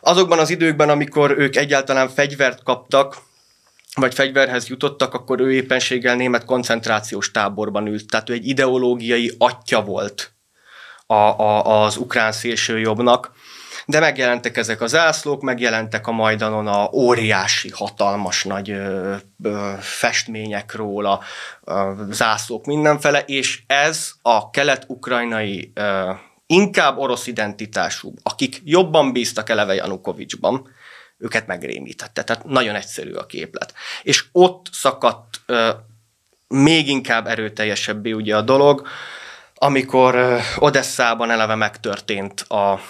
azokban az időkben, amikor ők egyáltalán fegyvert kaptak, vagy fegyverhez jutottak, akkor ő éppenséggel német koncentrációs táborban ült. Tehát ő egy ideológiai atya volt a, a, az ukrán szélsőjobbnak. De megjelentek ezek az ászlók, megjelentek a Majdanon a óriási, hatalmas nagy ö, ö, festmények róla, ö, zászlók mindenfele, és ez a kelet-ukrajnai ö, inkább orosz identitású, akik jobban bíztak eleve Janukovicsban, őket megrémítette. Tehát nagyon egyszerű a képlet. És ott szakadt ö, még inkább erőteljesebbé ugye a dolog, amikor ö, Odesszában eleve megtörtént a,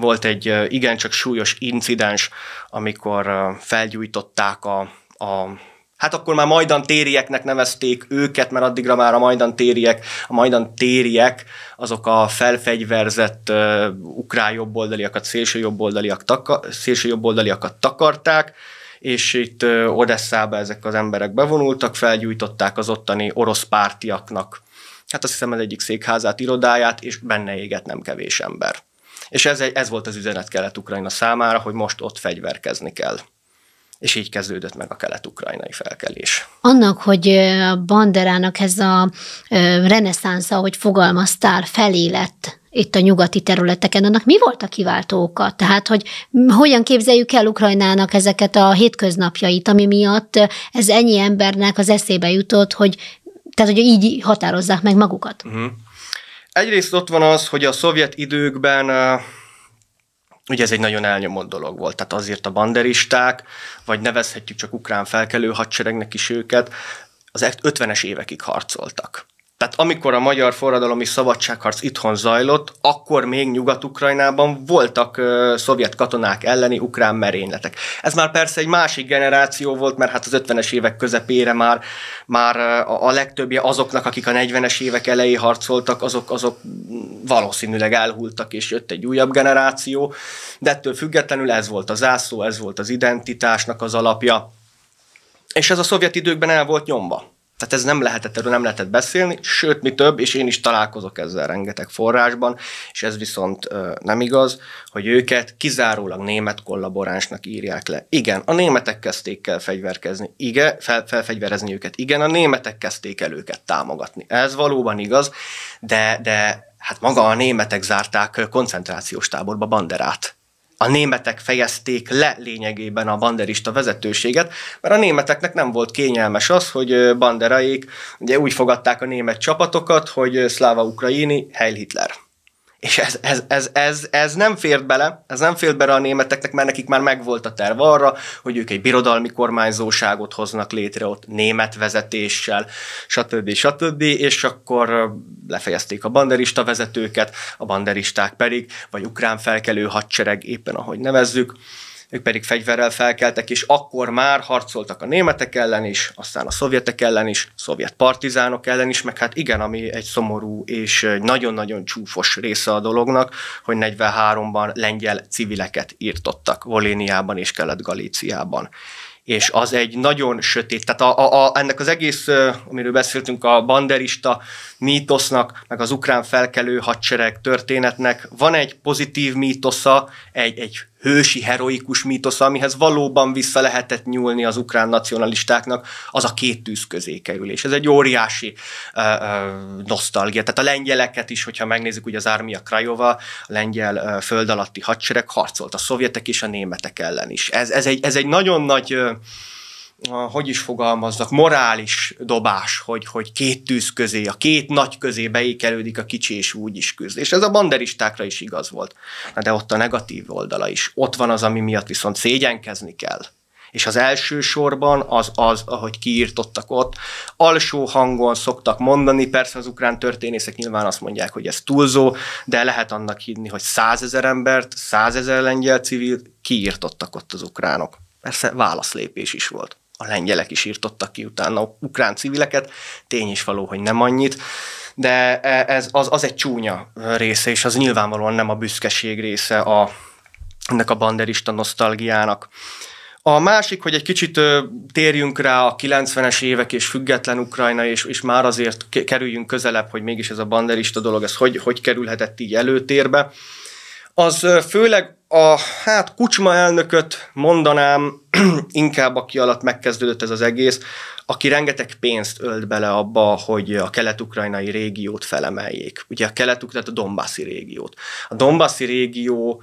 volt egy igencsak súlyos incidens, amikor felgyújtották a, a Hát akkor már Majdan térieknek nevezték őket, mert addigra már a Majdan tériek, a Majdan tériek azok a felfegyverzett uh, ukrán jobboldaliakat, szélső, jobboldaliak taka, szélső jobboldaliakat takarták, és itt uh, Odesszába ezek az emberek bevonultak, felgyújtották az ottani orosz pártiaknak hát azt hiszem az egyik székházát, irodáját, és benne éget nem kevés ember. És ez, ez volt az üzenet Kelet-Ukrajna számára, hogy most ott fegyverkezni kell és így kezdődött meg a kelet-ukrajnai felkelés. Annak, hogy Banderának ez a reneszánsz, ahogy fogalmaztál, lett itt a nyugati területeken, annak mi volt a kiváltó oka? Tehát, hogy hogyan képzeljük el Ukrajnának ezeket a hétköznapjait, ami miatt ez ennyi embernek az eszébe jutott, hogy tehát, hogy így határozzák meg magukat. Uh-huh. Egyrészt ott van az, hogy a szovjet időkben ugye ez egy nagyon elnyomott dolog volt, tehát azért a banderisták, vagy nevezhetjük csak ukrán felkelő hadseregnek is őket, az 50-es évekig harcoltak. Tehát amikor a magyar forradalom szabadságharc itthon zajlott, akkor még Nyugat-Ukrajnában voltak ö, szovjet katonák elleni ukrán merényletek. Ez már persze egy másik generáció volt, mert hát az 50-es évek közepére már, már a, a legtöbbje azoknak, akik a 40-es évek elejé harcoltak, azok, azok valószínűleg elhultak, és jött egy újabb generáció, de ettől függetlenül ez volt az zászló, ez volt az identitásnak az alapja. És ez a szovjet időkben el volt nyomva tehát ez nem lehetett, erről nem lehetett beszélni, sőt, mi több, és én is találkozok ezzel rengeteg forrásban, és ez viszont nem igaz, hogy őket kizárólag német kollaboránsnak írják le. Igen, a németek kezdték el fegyverkezni, igen, fel, felfegyverezni őket, igen, a németek kezdték el őket támogatni. Ez valóban igaz, de, de hát maga a németek zárták koncentrációs táborba Banderát a németek fejezték le lényegében a banderista vezetőséget, mert a németeknek nem volt kényelmes az, hogy banderaik ugye úgy fogadták a német csapatokat, hogy Szláva Ukraini, Heil Hitler. És ez, ez, ez, ez, ez nem fért bele, ez nem fért bele a németeknek, mert nekik már megvolt a terv arra, hogy ők egy birodalmi kormányzóságot hoznak létre ott német vezetéssel, stb. stb. És akkor lefejezték a banderista vezetőket, a banderisták pedig, vagy ukrán felkelő hadsereg, éppen ahogy nevezzük, ők pedig fegyverrel felkeltek, és akkor már harcoltak a németek ellen is, aztán a szovjetek ellen is, a szovjet partizánok ellen is, meg hát igen, ami egy szomorú és nagyon-nagyon csúfos része a dolognak, hogy 43-ban lengyel civileket írtottak Voléniában és Kelet-Galíciában és az egy nagyon sötét, tehát a, a, a, ennek az egész, amiről beszéltünk, a banderista mítosznak, meg az ukrán felkelő hadsereg történetnek van egy pozitív mítosza, egy, egy hősi, heroikus mítosz, amihez valóban vissza lehetett nyúlni az ukrán nacionalistáknak, az a két tűz közé kerülés. És ez egy óriási ö, ö, nosztalgia. Tehát a lengyeleket is, hogyha megnézzük, ugye az Ármia Krajova, a lengyel ö, föld alatti hadsereg harcolt a szovjetek és a németek ellen is. Ez, ez, egy, ez egy nagyon nagy ö, hogy is fogalmaznak, morális dobás, hogy, hogy két tűz közé, a két nagy közé beékelődik a kicsi, és úgy is küzd. És ez a banderistákra is igaz volt. Na de ott a negatív oldala is. Ott van az, ami miatt viszont szégyenkezni kell. És az első sorban az az, ahogy kiírtottak ott, alsó hangon szoktak mondani, persze az ukrán történészek nyilván azt mondják, hogy ez túlzó, de lehet annak hinni, hogy százezer embert, százezer lengyel civil kiírtottak ott az ukránok. Persze válaszlépés is volt a lengyelek is írtottak ki utána ukrán civileket, tény is való, hogy nem annyit, de e, ez, az, az egy csúnya része, és az nyilvánvalóan nem a büszkeség része a, ennek a banderista nosztalgiának. A másik, hogy egy kicsit térjünk rá a 90-es évek és független Ukrajna, és, és már azért kerüljünk közelebb, hogy mégis ez a banderista dolog, ez hogy, hogy kerülhetett így előtérbe. Az főleg a hát Kucsma elnököt mondanám (clears throat) inkább, aki alatt megkezdődött ez az egész, aki rengeteg pénzt ölt bele abba, hogy a kelet-ukrajnai régiót felemeljék. Ugye a kelet tehát a Dombászi régiót. A Dombászi régió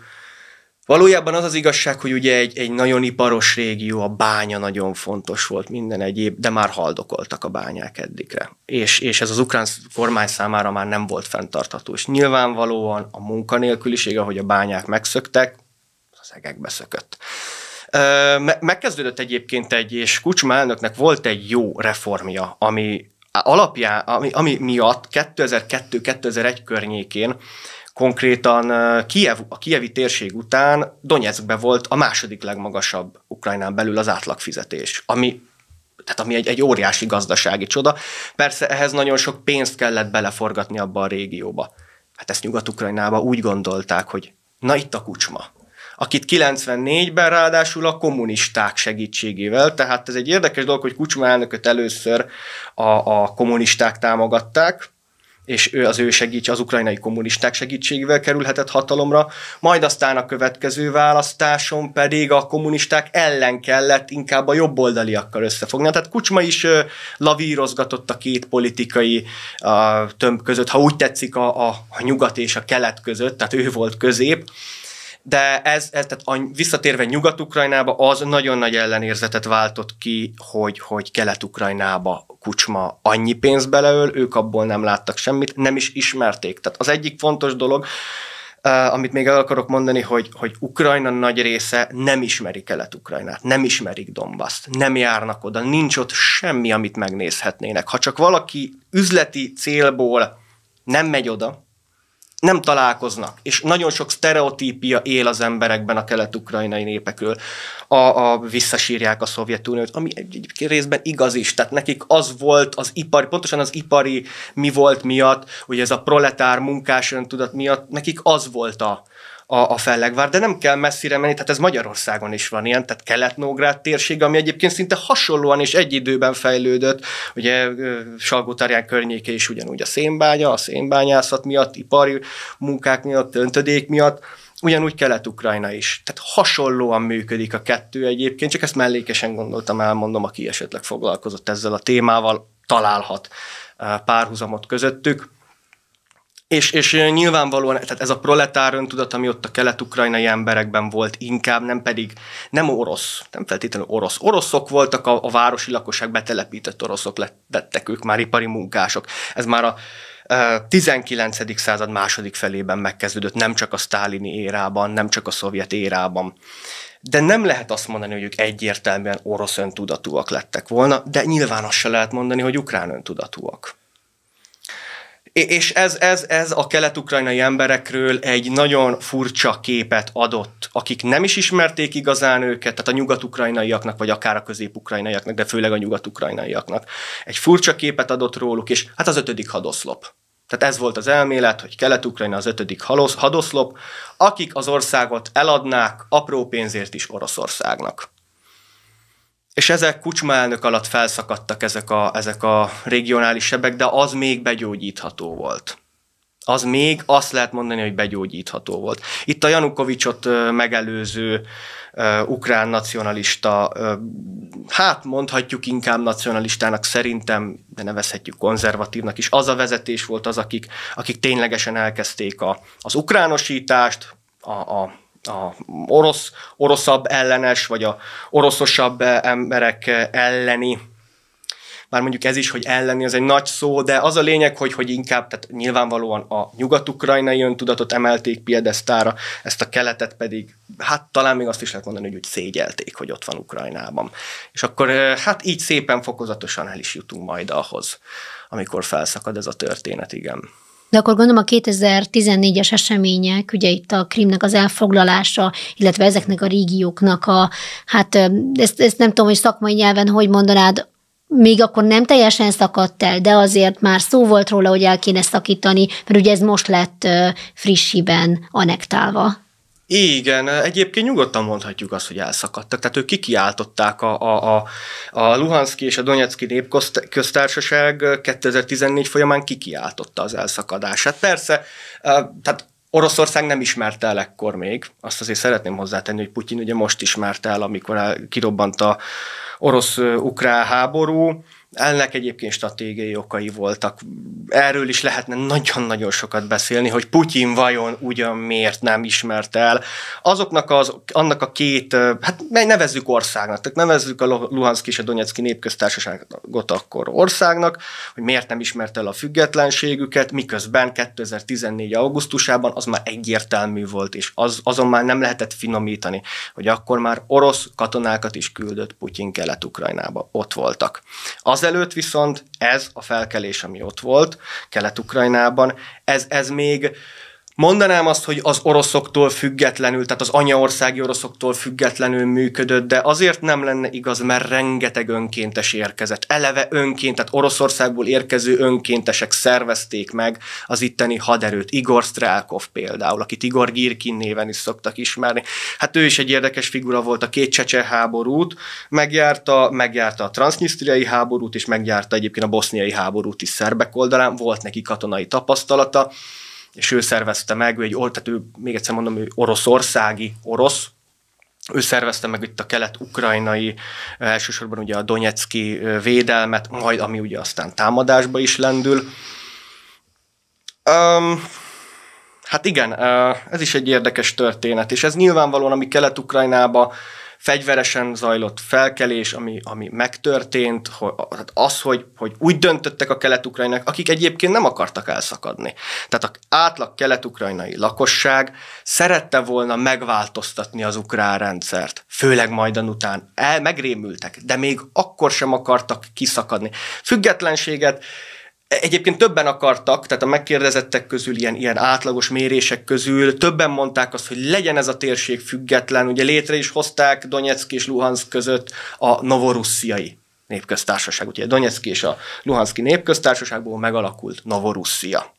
Valójában az az igazság, hogy ugye egy, egy nagyon iparos régió, a bánya nagyon fontos volt minden egyéb, de már haldokoltak a bányák eddigre. És, és ez az ukrán kormány számára már nem volt fenntartható. És nyilvánvalóan a munkanélküliség, ahogy a bányák megszöktek, az egekbe szökött. megkezdődött egyébként egy, és Kucsma elnöknek volt egy jó reformja, ami alapján, ami, ami miatt 2002-2001 környékén konkrétan Kiev, a kievi térség után Donetskbe volt a második legmagasabb Ukrajnán belül az átlagfizetés, ami tehát ami egy, egy óriási gazdasági csoda. Persze ehhez nagyon sok pénzt kellett beleforgatni abba a régióba. Hát ezt Nyugat-Ukrajnába úgy gondolták, hogy na itt a kucsma. Akit 94-ben ráadásul a kommunisták segítségével, tehát ez egy érdekes dolog, hogy Kucsma elnököt először a, a kommunisták támogatták, és ő az ő segítség, az ukrajnai kommunisták segítségével kerülhetett hatalomra, majd aztán a következő választáson pedig a kommunisták ellen kellett inkább a jobboldaliakkal összefogni. Tehát Kucsma is lavírozgatott a két politikai a, tömb között, ha úgy tetszik a, a, a nyugat és a kelet között, tehát ő volt közép, de ez, ez tehát a, visszatérve Nyugat-Ukrajnába, az nagyon nagy ellenérzetet váltott ki, hogy, hogy Kelet-Ukrajnába Kucsma annyi pénz beleöl, ők abból nem láttak semmit, nem is ismerték. Tehát az egyik fontos dolog, Uh, amit még el akarok mondani, hogy, hogy Ukrajna nagy része nem ismeri Kelet-Ukrajnát, nem ismerik Dombaszt, nem járnak oda, nincs ott semmi, amit megnézhetnének. Ha csak valaki üzleti célból nem megy oda, nem találkoznak, és nagyon sok sztereotípia él az emberekben a kelet-ukrajnai népekről. A, a visszasírják a Szovjetuniót, ami egy, egy részben igaz is, tehát nekik az volt az ipari, pontosan az ipari mi volt miatt, ugye ez a proletár munkás öntudat miatt, nekik az volt a, a, a fellegvár, de nem kell messzire menni, tehát ez Magyarországon is van ilyen, tehát Kelet-Nógrád térség, ami egyébként szinte hasonlóan és egy időben fejlődött, ugye Salgótarján környéke is ugyanúgy a szénbánya, a szénbányászat miatt, ipari munkák miatt, öntödék miatt, ugyanúgy Kelet-Ukrajna is. Tehát hasonlóan működik a kettő egyébként, csak ezt mellékesen gondoltam elmondom, aki esetleg foglalkozott ezzel a témával, találhat párhuzamot közöttük. És, és nyilvánvalóan tehát ez a proletár öntudat, ami ott a kelet-ukrajnai emberekben volt inkább, nem pedig nem orosz, nem feltétlenül orosz. Oroszok voltak, a, a városi lakosság betelepített oroszok lettek, ők már ipari munkások. Ez már a 19. század második felében megkezdődött, nem csak a sztálini érában, nem csak a szovjet érában. De nem lehet azt mondani, hogy ők egyértelműen orosz öntudatúak lettek volna, de nyilván azt se lehet mondani, hogy ukrán öntudatúak. És ez, ez, ez a kelet-ukrajnai emberekről egy nagyon furcsa képet adott, akik nem is ismerték igazán őket, tehát a nyugat-ukrajnaiaknak, vagy akár a közép-ukrajnaiaknak, de főleg a nyugat-ukrajnaiaknak. Egy furcsa képet adott róluk, és hát az ötödik hadoszlop. Tehát ez volt az elmélet, hogy Kelet-Ukrajna az ötödik hadoszlop, akik az országot eladnák apró pénzért is Oroszországnak és ezek elnök alatt felszakadtak ezek a, ezek a regionális sebek, de az még begyógyítható volt. Az még azt lehet mondani, hogy begyógyítható volt. Itt a Janukovicsot megelőző uh, ukrán nacionalista, uh, hát mondhatjuk inkább nacionalistának szerintem, de nevezhetjük konzervatívnak is, az a vezetés volt az, akik, akik ténylegesen elkezdték a, az ukránosítást, a, a a orosz, oroszabb ellenes, vagy a oroszosabb emberek elleni bár mondjuk ez is, hogy elleni, az egy nagy szó, de az a lényeg, hogy, hogy inkább, tehát nyilvánvalóan a nyugat-ukrajnai öntudatot emelték piedesztára, ezt a keletet pedig, hát talán még azt is lehet mondani, hogy úgy szégyelték, hogy ott van Ukrajnában. És akkor eh, hát így szépen fokozatosan el is jutunk majd ahhoz, amikor felszakad ez a történet, igen. De akkor gondolom a 2014-es események, ugye itt a Krimnek az elfoglalása, illetve ezeknek a régióknak a, hát ezt, ezt nem tudom, hogy szakmai nyelven hogy mondanád, még akkor nem teljesen szakadt el, de azért már szó volt róla, hogy el kéne szakítani, mert ugye ez most lett frissiben anektálva. Igen, egyébként nyugodtan mondhatjuk azt, hogy elszakadtak. Tehát ők kikiáltották a, a, a, a Luhanszki és a Donetszki népköztársaság 2014 folyamán kikiáltotta az elszakadását. Persze, tehát Oroszország nem ismerte el ekkor még, azt azért szeretném hozzátenni, hogy Putyin ugye most ismerte el, amikor kirobbant a orosz-ukrán háború, ennek egyébként stratégiai okai voltak. Erről is lehetne nagyon-nagyon sokat beszélni, hogy Putyin vajon ugyan miért nem ismert el. Azoknak az, annak a két, hát nevezzük országnak, tehát nevezzük a Luhanszki és a Donetszki népköztársaságot akkor országnak, hogy miért nem ismert el a függetlenségüket, miközben 2014. augusztusában az már egyértelmű volt, és az, azon már nem lehetett finomítani, hogy akkor már orosz katonákat is küldött Putyin Kelet-Ukrajnába. Ott voltak. Az ezelőtt viszont ez a felkelés, ami ott volt, Kelet-Ukrajnában, ez, ez még Mondanám azt, hogy az oroszoktól függetlenül, tehát az anyaországi oroszoktól függetlenül működött, de azért nem lenne igaz, mert rengeteg önkéntes érkezett. Eleve önként, tehát Oroszországból érkező önkéntesek szervezték meg az itteni haderőt. Igor Strelkov például, akit Igor Girkin néven is szoktak ismerni. Hát ő is egy érdekes figura volt a két csecse háborút, megjárta, megjárta a transznisztriai háborút, és megjárta egyébként a boszniai háborút is szerbek oldalán, volt neki katonai tapasztalata és ő szervezte meg, ő egy, tehát ő, még egyszer mondom, ő oroszországi orosz, ő szervezte meg itt a kelet-ukrajnai, eh, elsősorban ugye a Donetszki eh, védelmet, majd ami ugye aztán támadásba is lendül. Um, hát igen, eh, ez is egy érdekes történet, és ez nyilvánvalóan, ami kelet-ukrajnába fegyveresen zajlott felkelés, ami, ami megtörtént, hogy, az, hogy, hogy úgy döntöttek a kelet akik egyébként nem akartak elszakadni. Tehát az átlag kelet-ukrajnai lakosság szerette volna megváltoztatni az ukrán rendszert, főleg majdan után. El, megrémültek, de még akkor sem akartak kiszakadni. Függetlenséget Egyébként többen akartak, tehát a megkérdezettek közül, ilyen, ilyen átlagos mérések közül, többen mondták azt, hogy legyen ez a térség független, ugye létre is hozták Donetsk és Luhansk között a novorussziai népköztársaság, ugye Donetszki és a Luhanszki népköztársaságból megalakult Novorusszia.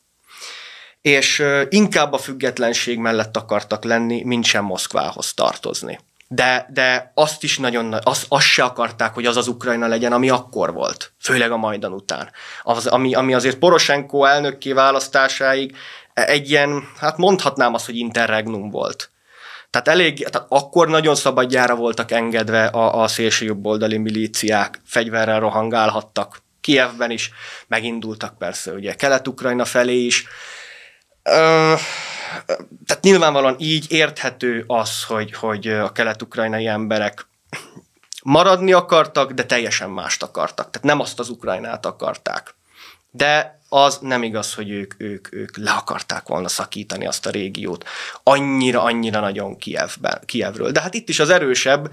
És inkább a függetlenség mellett akartak lenni, mint sem Moszkvához tartozni de, de azt is nagyon, azt, azt se akarták, hogy az az Ukrajna legyen, ami akkor volt, főleg a Majdan után. Az, ami, ami azért Poroshenko elnökké választásáig egy ilyen, hát mondhatnám azt, hogy interregnum volt. Tehát elég, tehát akkor nagyon szabadjára voltak engedve a, a szélső jobboldali milíciák, fegyverrel rohangálhattak. Kievben is megindultak persze, ugye Kelet-Ukrajna felé is, tehát nyilvánvalóan így érthető az, hogy, hogy a kelet-ukrajnai emberek maradni akartak, de teljesen mást akartak. Tehát nem azt az Ukrajnát akarták. De az nem igaz, hogy ők, ők, ők le akarták volna szakítani azt a régiót. Annyira, annyira nagyon Kievben, Kievről. De hát itt is az erősebb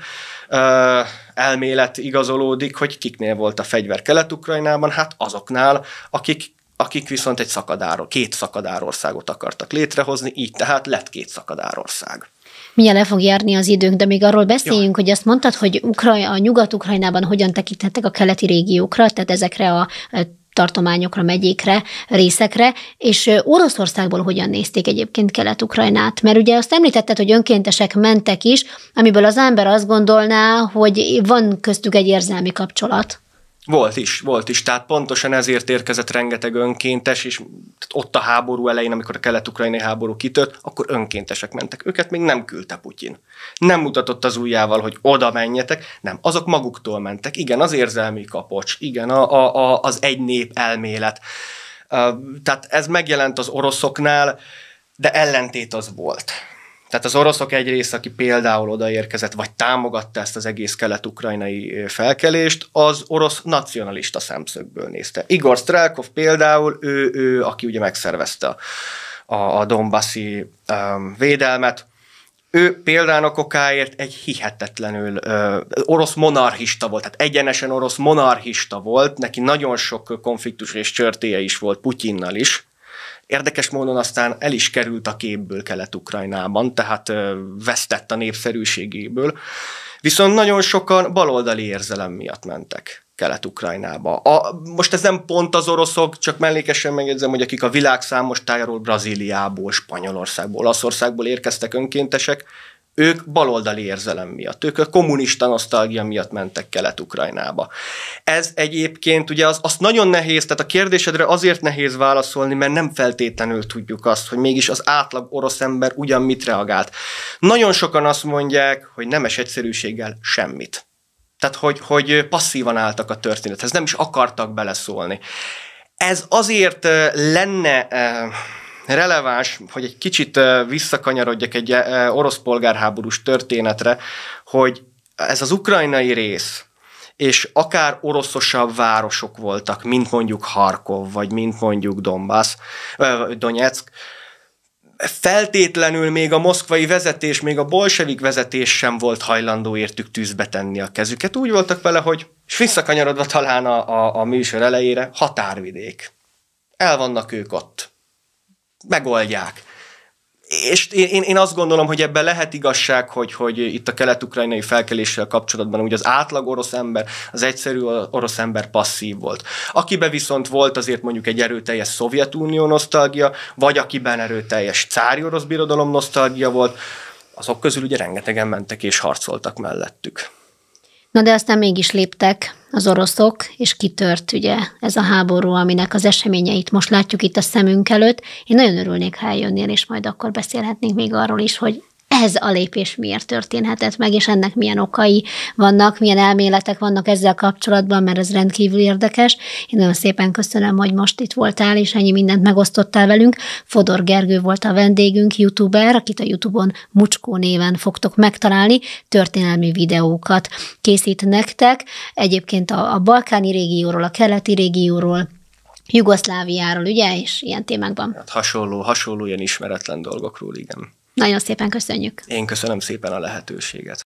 ö, elmélet igazolódik, hogy kiknél volt a fegyver Kelet-Ukrajnában, hát azoknál, akik akik viszont egy szakadáról, két szakadárországot akartak létrehozni, így tehát lett két szakadárország. Milyen le fog járni az időnk, de még arról beszéljünk, Jó. hogy azt mondtad, hogy Ukraj, a Nyugat-Ukrajnában hogyan tekintettek a keleti régiókra, tehát ezekre a tartományokra, megyékre, részekre, és Oroszországból hogyan nézték egyébként Kelet-Ukrajnát? Mert ugye azt említetted, hogy önkéntesek mentek is, amiből az ember azt gondolná, hogy van köztük egy érzelmi kapcsolat. Volt is, volt is. Tehát pontosan ezért érkezett rengeteg önkéntes, és ott a háború elején, amikor a kelet-ukrajnai háború kitört, akkor önkéntesek mentek. Őket még nem küldte Putyin. Nem mutatott az ujjával, hogy oda menjetek, nem, azok maguktól mentek. Igen, az érzelmi kapocs, igen, a, a, a, az egy nép elmélet. Tehát ez megjelent az oroszoknál, de ellentét az volt. Tehát az oroszok egy része, aki például odaérkezett, vagy támogatta ezt az egész kelet-ukrajnai felkelést, az orosz nacionalista szemszögből nézte. Igor Strelkov például, ő, ő aki ugye megszervezte a, a Donbassi um, védelmet, ő példának okáért egy hihetetlenül ö, orosz monarchista volt, tehát egyenesen orosz monarchista volt, neki nagyon sok konfliktus és csörtéje is volt Putyinnal is, Érdekes módon aztán el is került a képből Kelet-Ukrajnában, tehát vesztett a népszerűségéből. Viszont nagyon sokan baloldali érzelem miatt mentek Kelet-Ukrajnába. A, most ez nem pont az oroszok, csak mellékesen megjegyzem, hogy akik a világ számos tájáról, Brazíliából, Spanyolországból, Olaszországból érkeztek önkéntesek, ők baloldali érzelem miatt, ők a kommunista nosztalgia miatt mentek Kelet-Ukrajnába. Ez egyébként ugye az, az nagyon nehéz, tehát a kérdésedre azért nehéz válaszolni, mert nem feltétlenül tudjuk azt, hogy mégis az átlag orosz ember ugyan mit reagált. Nagyon sokan azt mondják, hogy nemes egyszerűséggel semmit. Tehát, hogy, hogy passzívan álltak a történethez, nem is akartak beleszólni. Ez azért eh, lenne eh, releváns, hogy egy kicsit visszakanyarodjak egy orosz polgárháborús történetre, hogy ez az ukrajnai rész, és akár oroszosabb városok voltak, mint mondjuk Harkov, vagy mint mondjuk Donbass, Donetsk, feltétlenül még a moszkvai vezetés, még a bolsevik vezetés sem volt hajlandó értük tűzbe tenni a kezüket. Úgy voltak vele, hogy, és visszakanyarodva talán a, a, a műsor elejére, határvidék. El vannak ők ott megoldják. És én, én azt gondolom, hogy ebben lehet igazság, hogy, hogy itt a kelet-ukrajnai felkeléssel kapcsolatban úgy az átlag orosz ember, az egyszerű orosz ember passzív volt. Akiben viszont volt azért mondjuk egy erőteljes Szovjetunió nosztalgia, vagy akiben erőteljes cári orosz birodalom nosztalgia volt, azok közül ugye rengetegen mentek és harcoltak mellettük. Na de aztán mégis léptek az oroszok, és kitört ugye ez a háború, aminek az eseményeit most látjuk itt a szemünk előtt. Én nagyon örülnék, ha eljönnél, és majd akkor beszélhetnénk még arról is, hogy ez a lépés miért történhetett meg, és ennek milyen okai vannak, milyen elméletek vannak ezzel kapcsolatban, mert ez rendkívül érdekes. Én nagyon szépen köszönöm, hogy most itt voltál, és ennyi mindent megosztottál velünk. Fodor Gergő volt a vendégünk, youtuber, akit a Youtube-on Mucskó néven fogtok megtalálni, történelmi videókat készít nektek. Egyébként a, a balkáni régióról, a keleti régióról, Jugoszláviáról, ugye, és ilyen témákban. Hát hasonló, hasonló ilyen ismeretlen dolgokról, igen. Nagyon szépen köszönjük. Én köszönöm szépen a lehetőséget.